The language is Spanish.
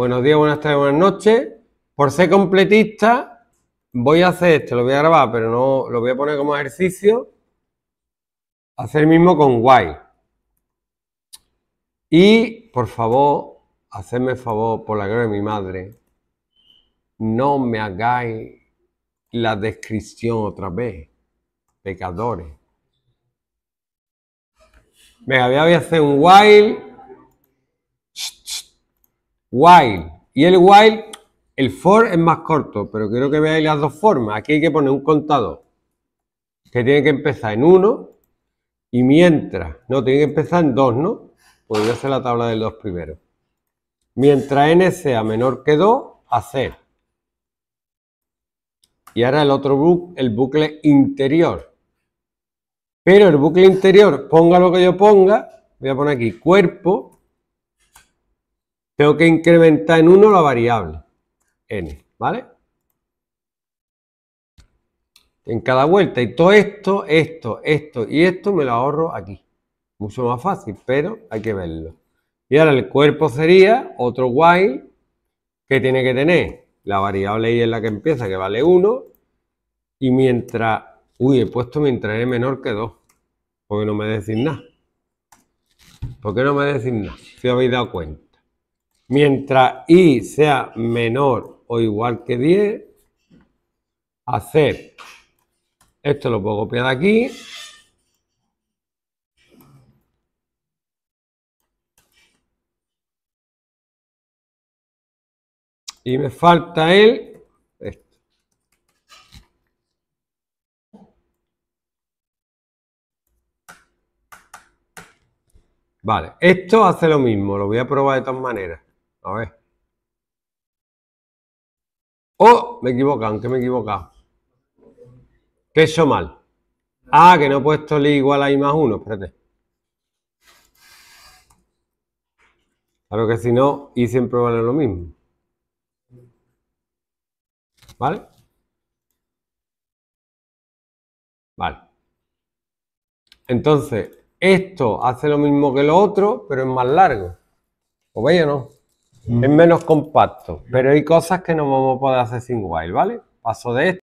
buenos días, buenas tardes, buenas noches. Por ser completista, voy a hacer esto, lo voy a grabar, pero no lo voy a poner como ejercicio. Hacer mismo con guay. Y, por favor, hacedme favor, por la gloria de mi madre, no me hagáis la descripción otra vez, pecadores. Venga, voy a hacer un while while. Y el while, el for es más corto, pero quiero que veáis las dos formas. Aquí hay que poner un contador que tiene que empezar en 1 y mientras, no, tiene que empezar en 2, ¿no? Podría pues ser la tabla del 2 primero. Mientras n sea menor que 2, hacer. Y ahora el otro bucle, el bucle interior. Pero el bucle interior, ponga lo que yo ponga, voy a poner aquí cuerpo, tengo que incrementar en 1 la variable n, ¿vale? En cada vuelta. Y todo esto, esto, esto y esto me lo ahorro aquí. Mucho más fácil, pero hay que verlo. Y ahora el cuerpo sería otro while que tiene que tener la variable y es la que empieza, que vale 1. Y mientras... Uy, he puesto mientras es menor que 2. Porque no me decís nada. ¿Por qué no me decís nada? Si habéis dado cuenta. Mientras i sea menor o igual que 10, hacer, esto lo puedo copiar aquí, y me falta el esto. Vale, esto hace lo mismo, lo voy a probar de todas maneras. A ver. Oh, me equivocan, aunque me he equivocado. ¿Qué hecho mal? Ah, que no he puesto li igual a i más 1, espérate. Claro que si no, y siempre vale lo mismo. ¿Vale? Vale. Entonces, esto hace lo mismo que lo otro, pero es más largo. o veis o no? Es menos compacto, pero hay cosas que no vamos a poder hacer sin Wild, ¿vale? Paso de esto.